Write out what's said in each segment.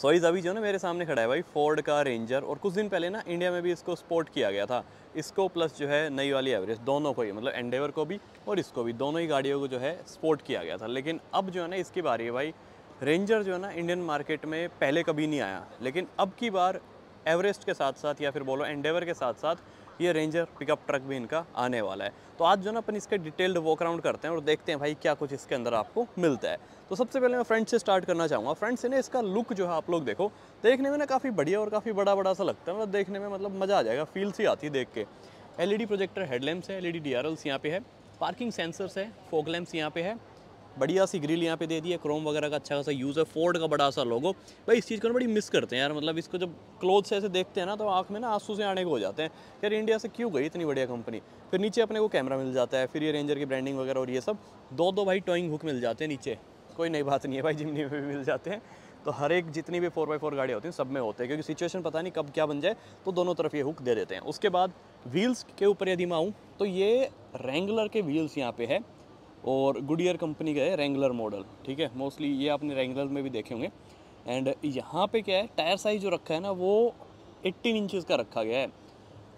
सोईज अभी जो ना मेरे सामने खड़ा है भाई फोर्ड का रेंजर और कुछ दिन पहले ना इंडिया में भी इसको स्पोर्ट किया गया था इसको प्लस जो है नई वाली एवरेज दोनों को ही मतलब एंडेवर को भी और इसको भी दोनों ही गाड़ियों को जो है स्पोर्ट किया गया था लेकिन अब जो है ना इसकी बारी है भाई रेंजर जो है ना इंडियन मार्केट में पहले कभी नहीं आया लेकिन अब की बार एवरेस्ट के साथ साथ या फिर बोलो एंडेवर के साथ साथ ये रेंजर पिकअप ट्रक भी इनका आने वाला है तो आज जो ना अपन इसके डिटेल्ड वॉक अराउंड करते हैं और देखते हैं भाई क्या कुछ इसके अंदर आपको मिलता है तो सबसे पहले मैं फ्रंट से स्टार्ट करना चाहूँगा फ्रंट से ना इसका लुक जो है आप लोग देखो देखने में ना काफ़ी बढ़िया और काफ़ी बड़ा बड़ा सा लगता है मतलब देखने में मतलब मज़ा आ जाएगा फील सी आती है देख के एल प्रोजेक्टर हेडलैम्प्स है एलईडी डीआरएल्स यहाँ पे है पार्किंग सेंसर्स है फोक लैम्प्स यहाँ पे है बढ़िया सी ग्रिल यहाँ पे दे दी है क्रोम वगैरह का अच्छा खासा यूज़ है फोर्ड का बड़ा सा लोगो भाई इस चीज़ को ना बड़ी मिस करते हैं यार मतलब इसको जब क्लोथ से ऐसे देखते हैं ना तो आँख में ना आंसू से आने को हो जाते हैं यार इंडिया से क्यों गई इतनी बढ़िया कंपनी फिर नीचे अपने को कैमरा मिल जाता है फिर ये रेंजर की ब्रांडिंग वगैरह और ये सब दो दो भाई टॉइंग हुक मिल जाते हैं नीचे कोई नई बात नहीं है भाई जिमनी में भी मिल जाते हैं तो हर एक जितनी भी फोर बाई फोर गाड़ियाँ होती हैं सब में होते हैं क्योंकि सिचुएशन पता नहीं कब क्या बन जाए तो दोनों तरफ ये हुक दे देते हैं उसके बाद व्हील्स के ऊपर यदि मैं आऊँ तो ये रेंगुलर के व्हील्स यहाँ पे है और गुडियर कंपनी का है रेंगुलर मॉडल ठीक है मोस्टली ये आपने रेंगुलर में भी देखे होंगे एंड यहाँ पे क्या है टायर साइज जो रखा है ना वो 18 इंचेस का रखा गया है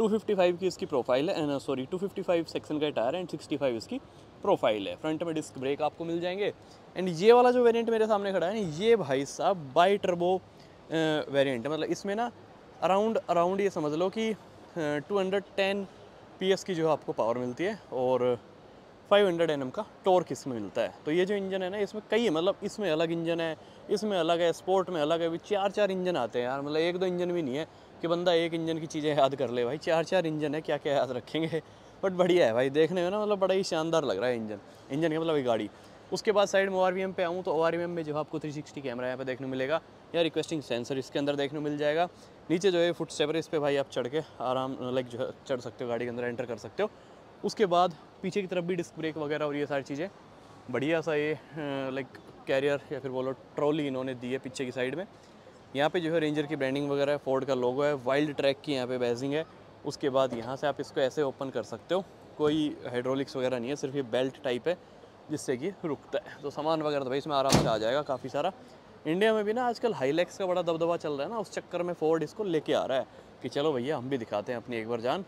255 की इसकी प्रोफाइल है सॉरी 255 सेक्शन का टायर है एंड 65 इसकी प्रोफाइल है फ्रंट में डिस्क ब्रेक आपको मिल जाएंगे एंड ये वाला जो वेरियंट मेरे सामने खड़ा है ना ये भाई साहब बाई टर्बो वेरियंट है मतलब इसमें ना अराउंड अराउंड ये समझ लो कि two hundred ten P S की जो है आपको पावर मिलती है और फाइव हंड्रेड एन एम का टॉर्क इसमें मिलता है तो ये जो इंजन है ना इसमें कई है मतलब इसमें अलग इंजन है इसमें अलग है स्पोर्ट में अलग है अभी चार चार इंजन आते हैं यार मतलब एक दो इंजन भी नहीं है कि बंदा एक इंजन की चीज़ें याद कर ले भाई चार चार इंजन है क्या क्या याद रखेंगे बट बढ़िया है भाई देखने में ना मतलब बड़ा ही शानदार लग रहा है इंजन इंजन का मतलब गाड़ी उसके बाद साइड में ओ आर पे आऊँ तो ओ आर वी एम में जो आपको थ्री सिक्सटी कैमरा यहाँ पे देखने मिलेगा या रिक्वेस्टिंग सेंसर इसके अंदर देखने मिल जाएगा नीचे जो है फुट सेवर इस पर भाई आप चढ़ के आराम लाइक जो है चढ़ सकते हो गाड़ी के अंदर एंटर कर सकते हो उसके बाद पीछे की तरफ भी डिस्क ब्रेक वगैरह और ये सारी चीज़ें बढ़िया सा ये लाइक कैरियर या फिर बोलो ट्रॉली इन्होंने दी है पीछे की साइड में यहाँ पे जो है रेंजर की ब्रांडिंग वगैरह है फोर्ड का लोगो है वाइल्ड ट्रैक की यहाँ पे बैजिंग है उसके बाद यहाँ से आप इसको ऐसे ओपन कर सकते हो कोई हाइड्रोलिक्स वगैरह नहीं है सिर्फ ये बेल्ट टाइप है जिससे कि रुकता है तो सामान वगैरह तो भाई इसमें आराम से आ जाएगा काफ़ी सारा इंडिया में भी ना आजकल हाईलैक्स का बड़ा दबदबा चल रहा है ना उस चक्कर में फोर्ड इसको लेके आ रहा है कि चलो भैया हम भी दिखाते हैं अपनी एक बार जान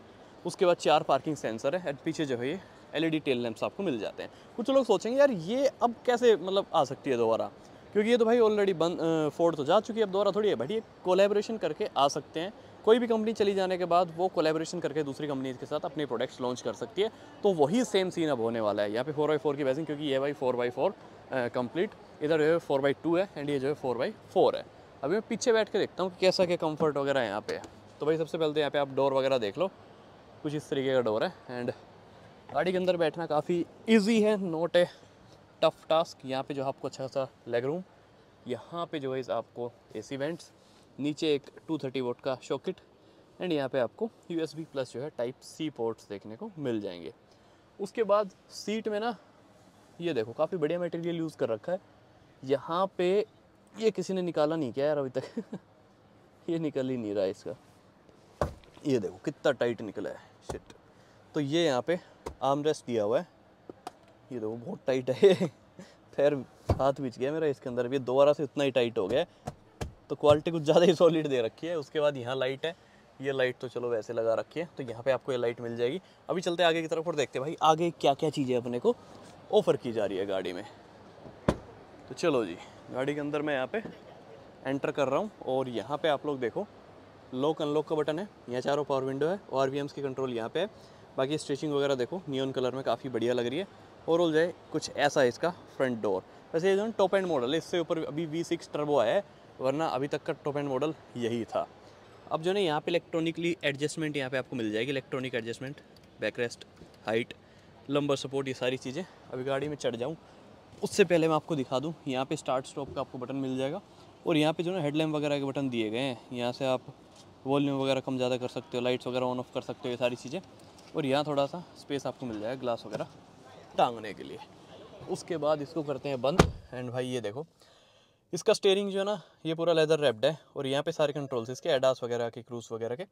उसके बाद चार पार्किंग सेंसर है एंड पीछे जो है ये एलईडी टेल लैंप्स आपको मिल जाते हैं कुछ लोग सोचेंगे यार ये अब कैसे मतलब आ सकती है दोबारा क्योंकि ये तो भाई ऑलरेडी बंद फोर्ड तो जा चुकी है अब दोबारा थोड़ी है बट ये कोलेब्रेशन करके आ सकते हैं कोई भी कंपनी चली जाने के बाद वो कोलेब्रेशन करके दूसरी कंपनीज के साथ अपने प्रोडक्ट्स लॉन्च कर सकती है तो वही सेम सीन अब होने वाला है यहाँ पे फोर बाई फोर की वैसिंग क्योंकि ये भाई फोर बाई फोर कंप्लीट इधर जो है फोर बाई टू है एंड ये जो है फोर बाई फोर है अभी मैं पीछे बैठ के देखता हूँ कि कैसा क्या कम्फर्ट वगैरह है यहाँ पे तो भाई सबसे पहले तो यहाँ पे आप डोर वगैरह देख लो कुछ इस तरीके का डोर है एंड गाड़ी के अंदर बैठना काफ़ी ईजी है नोट ए टफ टास्क यहाँ पे जो आपको अच्छा खासा लेग रूम यहाँ पे जो है आपको ए सी वेंट्स नीचे एक 230 थर्टी वोट का शॉकेट एंड यहाँ पे आपको यू एस बी प्लस जो है टाइप सी पोर्ट्स देखने को मिल जाएंगे उसके बाद सीट में ना ये देखो काफ़ी बढ़िया मटेरियल यूज़ कर रखा है यहाँ पे ये किसी ने निकाला नहीं क्या यार अभी तक ये निकल ही नहीं रहा इसका ये देखो कितना टाइट निकला है शिट तो ये यहाँ पे आर्म रेस्ट दिया हुआ है ये देखो बहुत टाइट है फिर हाथ बिछ गया मेरा इसके अंदर भी दोबारा से इतना ही टाइट हो गया तो क्वालिटी कुछ ज़्यादा ही सॉलिड दे रखी है उसके बाद यहाँ लाइट है ये लाइट तो चलो वैसे लगा रखी है तो यहाँ पे आपको ये लाइट मिल जाएगी अभी चलते आगे की तरफ और देखते हैं भाई आगे क्या क्या चीज़ें अपने को ऑफ़र की जा रही है गाड़ी में तो चलो जी गाड़ी के अंदर मैं यहाँ पे एंटर कर रहा हूँ और यहाँ पे आप लोग देखो लॉक अनलॉक का बटन है यहाँ चारों पावर विंडो है और वी की कंट्रोल यहाँ पे है बाकी स्टिचिंग वगैरह देखो न्यून कलर में काफ़ी बढ़िया लग रही है ओवरऑल जो जाए कुछ ऐसा है इसका फ्रंट डोर वैसे ये जो टॉप एंड मॉडल है इससे ऊपर अभी वी सिक्स टर्बो आया है वरना अभी तक का टॉप एंड मॉडल यही था अब जो है यहाँ पे इलेक्ट्रॉनिकली एडजस्टमेंट यहाँ पे आपको मिल जाएगी electronic adjustment backrest height lumbar support ये सारी चीज़ें अभी गाड़ी में चढ़ जाऊँ उससे पहले मैं आपको दिखा दूँ यहाँ पे स्टार्ट स्टॉप का आपको बटन मिल जाएगा और यहाँ पे जो है हेडलैम्प वगैरह के बटन दिए गए हैं यहाँ से आप वॉल्यूम वगैरह कम ज़्यादा कर सकते हो लाइट्स वगैरह ऑन ऑफ कर सकते हो ये सारी चीज़ें और यहाँ थोड़ा सा स्पेस आपको मिल जाएगा ग्लास वगैरह टांगने के लिए उसके बाद इसको करते हैं बंद एंड भाई ये देखो इसका स्टेयरिंग जो है ना ये पूरा लेदर रैप्ड है और यहाँ पे सारे कंट्रोल्स इसके एडास वगैरह के क्रूज वगैरह के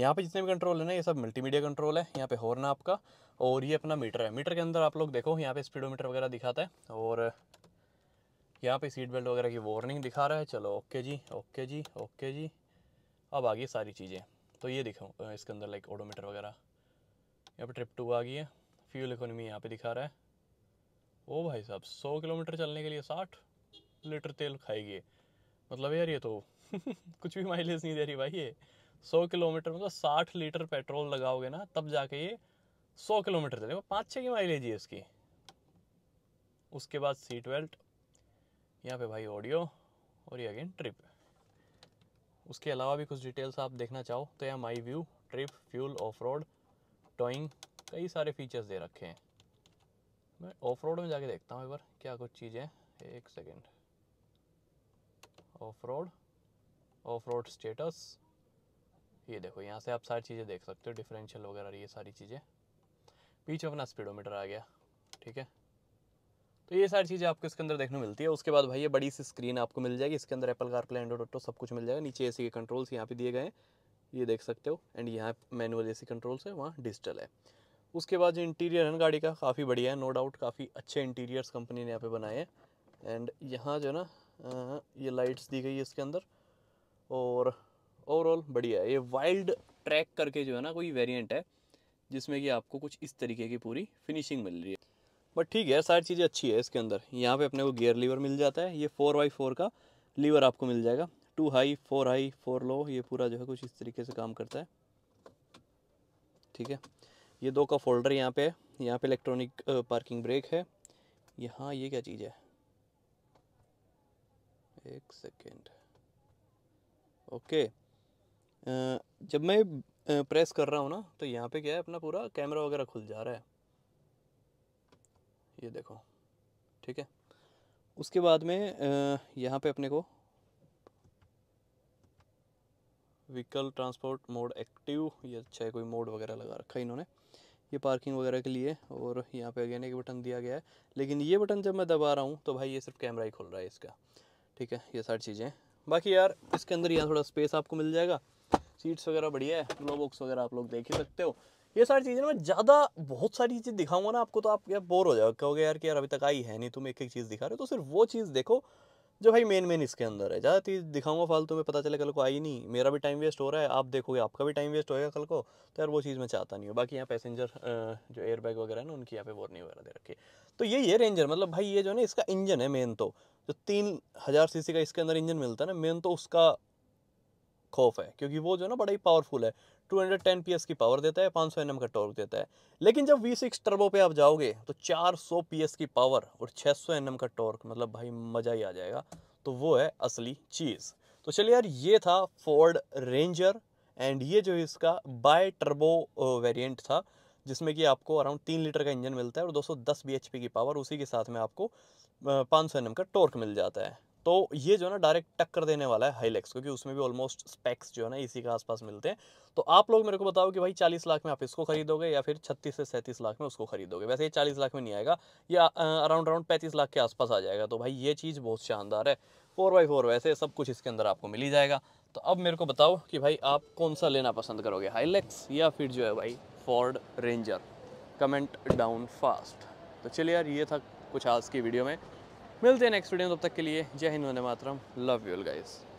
यहाँ पे जितने भी कंट्रोल है ना ये सब मल्टीमीडिया कंट्रोल है यहाँ पे हॉर्न आपका और ये अपना मीटर है मीटर के अंदर आप लोग देखो यहाँ पे स्पीडोमीटर वगैरह दिखाता है और यहाँ पे सीट बेल्ट वगैरह की वार्निंग दिखा रहा है चलो okay ji okay ji okay ji अब आ गई सारी चीज़ें तो ये दिखाऊँ इसके अंदर लाइक ऑडोमीटर वगैरह यहाँ पर ट्रिप टू आ गई है फ्यूल इकोनॉमी यहाँ पे दिखा रहा है ओ भाई साहब सौ किलोमीटर चलने के लिए साठ लीटर तेल खाएगी मतलब यार ये तो कुछ भी माइलेज नहीं दे रही भाई ये सौ किलोमीटर मतलब साठ लीटर पेट्रोल लगाओगे ना तब जाके ये सौ किलोमीटर चलेगा पाँच छः की माइलेज है इसकी उसके बाद सीट बेल्ट यहाँ पे भाई ऑडियो और ये अगेन ट्रिप उसके अलावा भी कुछ डिटेल्स आप देखना चाहो तो यहाँ my view trip fuel off road towing कई सारे फीचर्स दे रखे हैं मैं ऑफ रोड में जाके देखता हूँ एक बार क्या कुछ चीज़ें एक second off road off road status ये देखो यहाँ से आप सारी चीज़ें देख सकते हो डिफरेंशियल वगैरह ये सारी चीज़ें पीछे अपना स्पीडोमीटर आ गया ठीक है तो ये सारी चीज़ें आपको इसके अंदर देखने को मिलती है उसके बाद भाई ये बड़ी सी स्क्रीन आपको मिल जाएगी इसके अंदर Apple car play Android auto सब कुछ मिल जाएगा नीचे एसी के कंट्रोल्स यहाँ पे दिए गए हैं ये देख सकते हो एंड यहाँ मैनुअल ए कंट्रोल्स है वहाँ डिजिटल है उसके बाद जो इंटीरियर है गाड़ी का काफ़ी बढ़िया है नो डाउट काफ़ी अच्छे इंटीरियर्स कंपनी ने यहाँ पे बनाए हैं एंड यहाँ जो है ना ये लाइट्स दी गई है इसके अंदर और ओवरऑल बढ़िया है ये वाइल्ड ट्रैक करके जो है ना कोई वेरिएंट है जिसमें कि आपको कुछ इस तरीके की पूरी फिनिशिंग मिल रही है बट ठीक है सारी चीज़ें अच्छी है इसके अंदर यहाँ पे अपने को गियर लीवर मिल जाता है ये फोर बाई फोर का लीवर आपको मिल जाएगा two high four high four low ये पूरा जो है कुछ इस तरीके से काम करता है ठीक है ये दो का फोल्डर यहाँ पे है यहाँ पे इलेक्ट्रॉनिक पार्किंग ब्रेक है यहाँ ये क्या चीज़ है एक सेकेंड ओके जब मैं प्रेस कर रहा हूँ ना तो यहाँ पे क्या है अपना पूरा कैमरा वगैरह खुल जा रहा है ये देखो ठीक है उसके बाद में यहाँ पे अपने को व्हीकल ट्रांसपोर्ट मोड एक्टिव ये अच्छा है कोई मोड वगैरह लगा रखा है इन्होंने ये पार्किंग वगैरह के लिए और यहाँ पे अगेन एक बटन दिया गया है लेकिन ये बटन जब मैं दबा रहा हूँ तो भाई ये सिर्फ कैमरा ही खोल रहा है इसका ठीक है ये सारी चीज़ें बाकी यार इसके अंदर यहाँ थोड़ा स्पेस आपको मिल जाएगा सीट्स वगैरह बढ़िया है ग्लो बॉक्स वगैरह आप लोग देख ही सकते हो ये सारी चीज़ें मैं ज़्यादा बहुत सारी चीज़ें दिखाऊंगा ना आपको तो आप यार बोर हो जाओ कहोगे यार कि यार अभी तक आई है नहीं तुम एक एक चीज़ दिखा रहे हो तो सिर्फ वो चीज़ देखो जो भाई मेन मेन इसके अंदर है ज़्यादा चीज़ दिखाऊंगा फालतू में पता चले कल को आई नहीं मेरा भी टाइम वेस्ट हो रहा है आप देखोगे आपका भी टाइम वेस्ट होएगा कल को तो यार वो चीज़ मैं चाहता नहीं हूँ बाकी यहाँ पैसेंजर जो एयरबैग वगैरह है ना उनकी यहाँ पे वार्निंग वगैरह दे रखी तो ये ये रेंजर मतलब भाई ये जो है ना इसका इंजन है मेन तो जो तीन हज़ार सी का इसके अंदर इंजन मिलता है ना मेन तो उसका खौफ है क्योंकि वो जो है ना बड़ा ही पावरफुल है 210 PS की पावर देता है 500 Nm का टॉर्क देता है लेकिन जब V6 टर्बो पे आप जाओगे तो 400 PS की पावर और 600 Nm का टॉर्क मतलब भाई मज़ा ही आ जाएगा तो वो है असली चीज़ तो चलिए यार ये था फोर्ड रेंजर एंड ये जो इसका बाय टर्बो वेरिएंट था जिसमें कि आपको अराउंड तीन लीटर का इंजन मिलता है और 210 bhp की पावर उसी के साथ में आपको 500 सौ का टॉर्क मिल जाता है तो ये जो है ना डायरेक्ट टक्कर देने वाला है हाईलेक्स क्योंकि उसमें भी ऑलमोस्ट स्पेक्स जो है ना इसी के आसपास मिलते हैं तो आप लोग मेरे को बताओ कि भाई चालीस लाख में आप इसको खरीदोगे या फिर छत्तीस से सैंतीस लाख में उसको खरीदोगे वैसे ये चालीस लाख में नहीं आएगा या अराउंड अराउंड पैंतीस लाख के आसपास आ जाएगा तो भाई ये चीज़ बहुत शानदार है फोर बाई फोर वैसे सब कुछ इसके अंदर आपको मिल ही जाएगा तो अब मेरे को बताओ कि भाई आप कौन सा लेना पसंद करोगे हाईलेक्स या फिर जो है भाई Ford Ranger comment down fast तो चलिए यार ये था कुछ आज की वीडियो में मिलते हैं नेक्स्ट वीडियो में तब तक के लिए जय हिंद वंदे मातरम लव यूल गाइज़